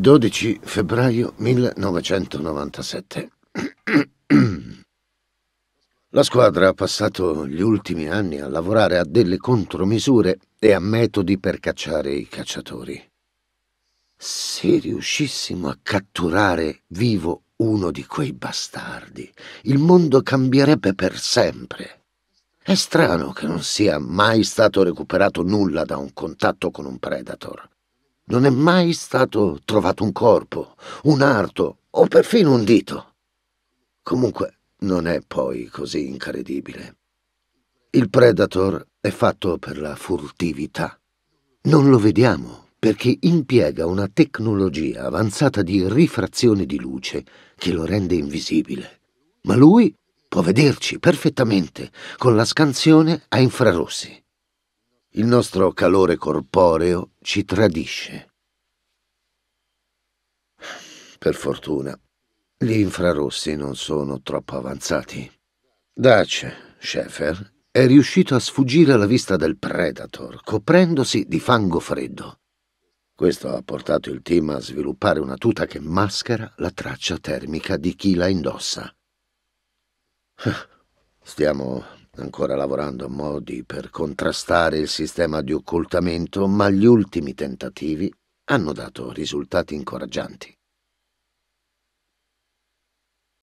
12 febbraio 1997. La squadra ha passato gli ultimi anni a lavorare a delle contromisure e a metodi per cacciare i cacciatori. Se riuscissimo a catturare vivo uno di quei bastardi, il mondo cambierebbe per sempre. È strano che non sia mai stato recuperato nulla da un contatto con un predator non è mai stato trovato un corpo, un arto o perfino un dito. Comunque non è poi così incredibile. Il Predator è fatto per la furtività. Non lo vediamo perché impiega una tecnologia avanzata di rifrazione di luce che lo rende invisibile. Ma lui può vederci perfettamente con la scansione a infrarossi. Il nostro calore corporeo ci tradisce. Per fortuna, gli infrarossi non sono troppo avanzati. Dutch, Sheffer, è riuscito a sfuggire alla vista del Predator, coprendosi di fango freddo. Questo ha portato il team a sviluppare una tuta che maschera la traccia termica di chi la indossa. Stiamo ancora lavorando a modi per contrastare il sistema di occultamento, ma gli ultimi tentativi hanno dato risultati incoraggianti.